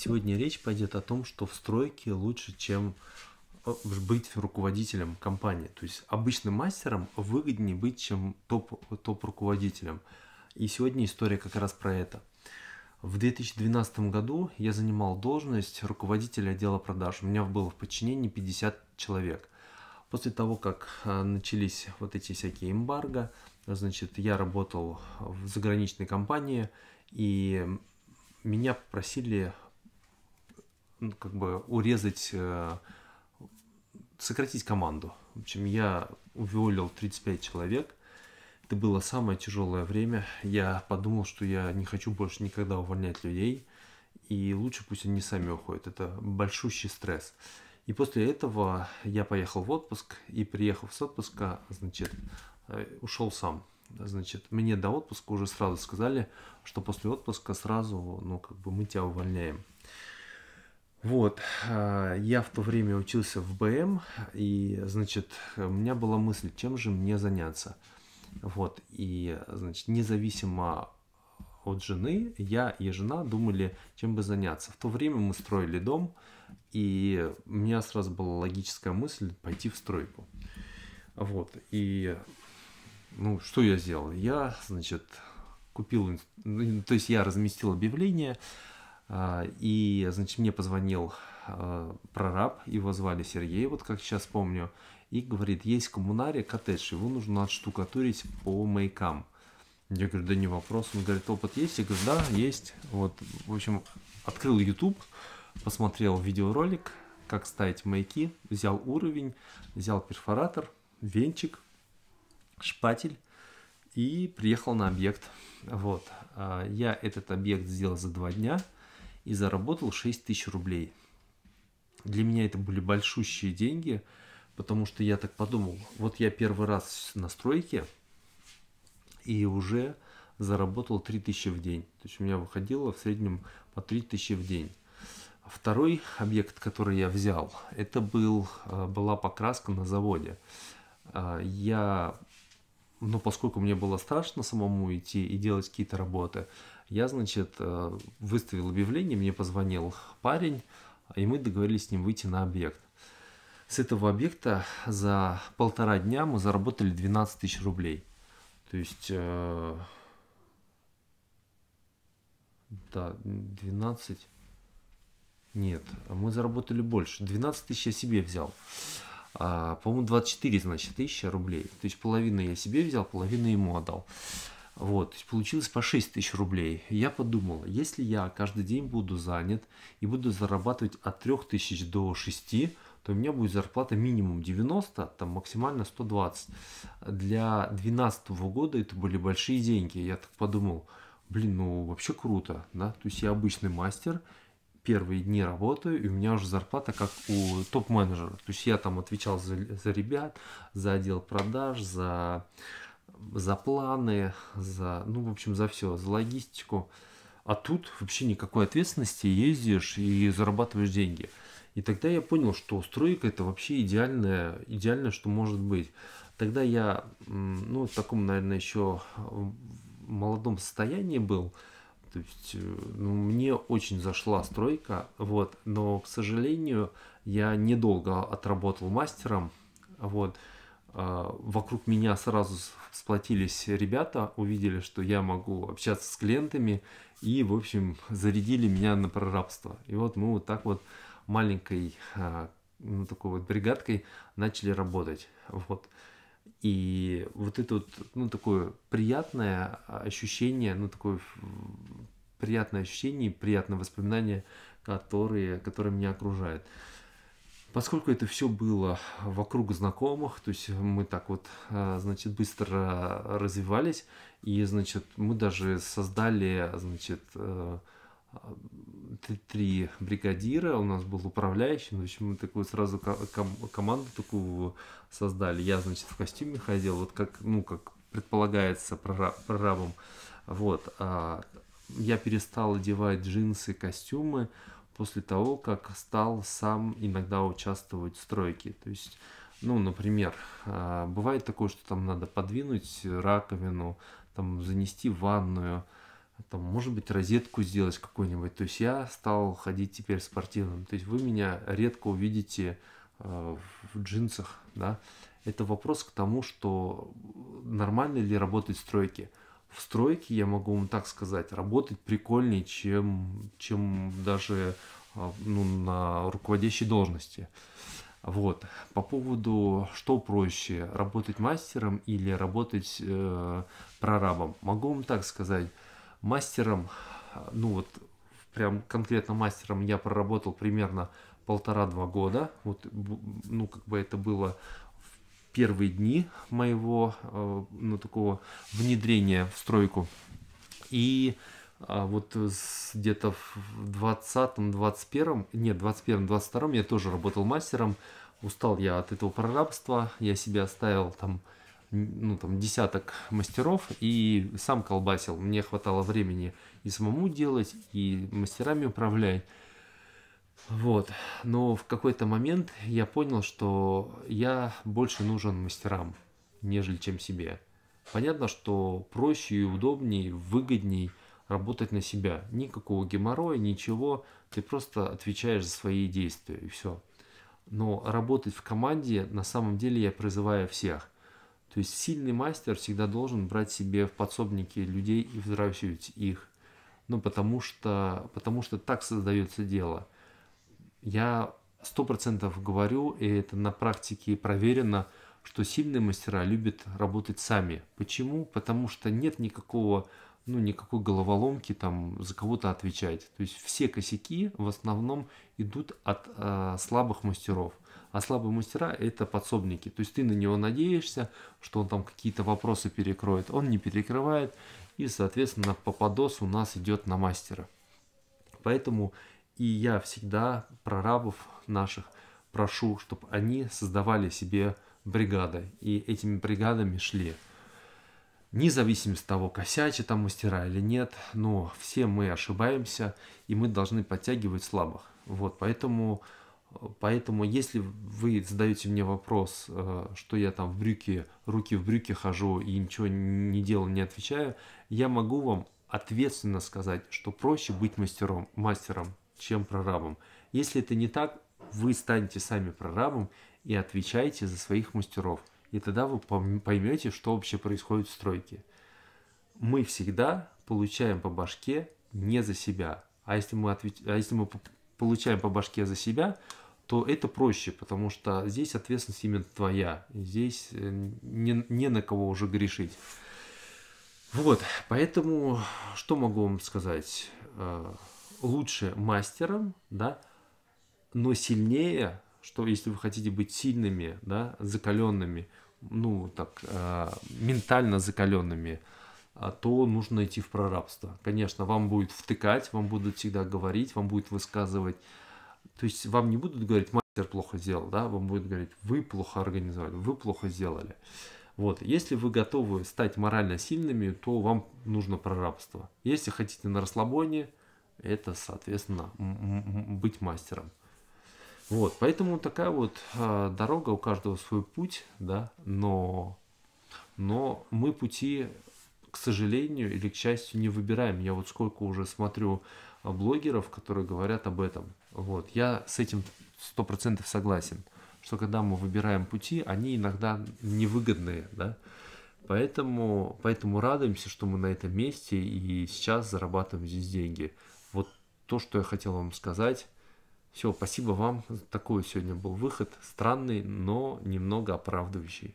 Сегодня речь пойдет о том, что в стройке лучше, чем э, быть руководителем компании. То есть обычным мастером выгоднее быть, чем топ, топ-руководителем. И сегодня история как раз про это. В 2012 году я занимал должность руководителя отдела продаж. У меня было в подчинении 50 человек. После того, как э, начались вот эти всякие эмбарго, значит, я работал в заграничной компании, и меня попросили ну, как бы урезать, э, сократить команду. В общем, я уволил 35 человек. Это было самое тяжелое время. Я подумал, что я не хочу больше никогда увольнять людей. И лучше пусть они сами уходят. Это большущий стресс. И после этого я поехал в отпуск и, приехав с отпуска, значит, э, ушел сам. Значит, мне до отпуска уже сразу сказали, что после отпуска сразу, ну, как бы мы тебя увольняем. Вот, а, я в то время учился в БМ, и, значит, у меня была мысль, чем же мне заняться. Вот, и, значит, независимо от жены, я и жена думали, чем бы заняться. В то время мы строили дом, и у меня сразу была логическая мысль пойти в стройку. Вот, и, ну, что я сделал? Я, значит, купил, ну, то есть я разместил объявление, а, и, значит, мне позвонил а, прораб, его звали Сергей, вот как сейчас помню, и говорит, есть коммунария, коттедж, его нужно отштукатурить по маякам. Я говорю, да не вопрос. Он говорит, опыт есть? Я говорю, да, есть. Вот, в общем, открыл YouTube, посмотрел видеоролик, как ставить маяки, взял уровень, взял перфоратор, венчик, шпатель и приехал на объект. Вот, а, я этот объект сделал за два дня – и заработал 6 тысяч рублей. Для меня это были большущие деньги, потому что я так подумал, вот я первый раз на стройке и уже заработал тысячи в день. То есть у меня выходило в среднем по тысячи в день. Второй объект, который я взял, это был, э, была покраска на заводе. Э, я, ну, поскольку мне было страшно самому идти и делать какие-то работы, я, значит, э, выставил объявление, мне позвонил парень, и мы договорились с ним выйти на объект. С этого объекта за полтора дня мы заработали 12 тысяч рублей. То есть, э, да, 12, нет, мы заработали больше. 12 тысяч я себе взял. А, по-моему, 24, значит, тысяча рублей. То есть половину я себе взял, половину ему отдал. Вот, получилось по 6 тысяч рублей. Я подумал, если я каждый день буду занят и буду зарабатывать от 3 тысяч до 6, то у меня будет зарплата минимум 90, там максимально 120. Для 2012 года это были большие деньги. Я так подумал, блин, ну вообще круто, да? То есть я обычный мастер, первые дни работаю, и у меня уже зарплата как у топ-менеджера. То есть я там отвечал за, за ребят, за отдел продаж, за за планы, за, ну, в общем, за все, за логистику. А тут вообще никакой ответственности, ездишь и зарабатываешь деньги. И тогда я понял, что стройка это вообще идеальное, идеальное, что может быть. Тогда я, ну, в таком, наверное, еще молодом состоянии был. То есть, э, ну, мне очень зашла стройка, вот, но, к сожалению, я недолго отработал мастером, вот, а, вокруг меня сразу сплотились ребята, увидели, что я могу общаться с клиентами и, в общем, зарядили меня на прорабство. И вот мы вот так вот маленькой а, ну, такой вот бригадкой начали работать. Вот. И вот это вот, ну, такое приятное ощущение, ну, такое приятное ощущение, приятное воспоминание, которые, которые меня окружают. Поскольку это все было вокруг знакомых, то есть мы так вот, э, значит, быстро развивались, и, значит, мы даже создали, значит, э, три бригадира, у нас был управляющий, ну, в общем, мы такую сразу команду такую создали. Я, значит, в костюме ходил, вот как, ну, как предполагается прорабом. Вот. А, я перестал одевать джинсы, костюмы, после того, как стал сам иногда участвовать в стройке. То есть, ну, например, а, бывает такое, что там надо подвинуть раковину, там занести ванную, там, может быть, розетку сделать какую-нибудь. То есть я стал ходить теперь спортивным. То есть вы меня редко увидите а, в джинсах, да. Это вопрос к тому, что нормально ли работать в стройке в стройке, я могу вам так сказать, работать прикольнее, чем, чем даже а, ну, на руководящей должности. Вот. По поводу, что проще, работать мастером или работать э, прорабом. Могу вам так сказать, мастером, ну вот прям конкретно мастером я проработал примерно полтора-два года. Вот, ну, как бы это было первые дни моего э, ну, такого внедрения в стройку. И а, вот где-то в 20-м, 21-м, нет, 21-м, 22-м я тоже работал мастером. Устал я от этого прорабства, я себе оставил там ну, там, десяток мастеров и сам колбасил. Мне хватало времени и самому делать, и мастерами управлять. Вот. Но в какой-то момент я понял, что я больше нужен мастерам, нежели чем себе. Понятно, что проще и удобнее, выгодней работать на себя. Никакого геморроя, ничего. Ты просто отвечаешь за свои действия и все. Но работать в команде на самом деле я призываю всех. То есть сильный мастер всегда должен брать себе в подсобники людей и взращивать их. Ну, потому что, потому что так создается дело – я сто процентов говорю, и это на практике проверено, что сильные мастера любят работать сами. Почему? Потому что нет никакого, ну, никакой головоломки там за кого-то отвечать. То есть все косяки в основном идут от э, слабых мастеров. А слабые мастера это подсобники. То есть ты на него надеешься, что он там какие-то вопросы перекроет. Он не перекрывает. И, соответственно, попадос у нас идет на мастера. Поэтому и я всегда прорабов наших прошу, чтобы они создавали себе бригады и этими бригадами шли. Независимо от того, косячи там мастера или нет, но все мы ошибаемся, и мы должны подтягивать слабых. Вот, поэтому, поэтому если вы задаете мне вопрос, э, что я там в брюки, руки в брюки хожу и ничего не делаю, не отвечаю, я могу вам ответственно сказать, что проще быть мастером, мастером чем прорабом. Если это не так, вы станете сами прорабом и отвечаете за своих мастеров. И тогда вы поймете, что вообще происходит в стройке. Мы всегда получаем по башке не за себя. А если мы, отвеч... а если мы получаем по башке за себя, то это проще, потому что здесь ответственность именно твоя. Здесь э, не, не на кого уже грешить. Вот, поэтому что могу вам сказать? Э, лучше мастером, да, но сильнее, что если вы хотите быть сильными, да, закаленными, ну, так, э, ментально закаленными, а, то нужно идти в прорабство. Конечно, вам будет втыкать, вам будут всегда говорить, вам будет высказывать. То есть вам не будут говорить, мастер плохо сделал, да, вам будут говорить, вы плохо организовали, вы плохо сделали. Вот, если вы готовы стать морально сильными, то вам нужно прорабство. Если хотите на расслабоне, это, соответственно, быть мастером. Вот, поэтому такая вот э, дорога, у каждого свой путь, да, но, но мы пути, к сожалению или к счастью, не выбираем. Я вот сколько уже смотрю а, блогеров, которые говорят об этом. Вот, я с этим сто процентов согласен, что когда мы выбираем пути, они иногда невыгодные, да, Поэтому, поэтому радуемся, что мы на этом месте и сейчас зарабатываем здесь деньги то, что я хотел вам сказать. Все, спасибо вам. Такой сегодня был выход. Странный, но немного оправдывающий.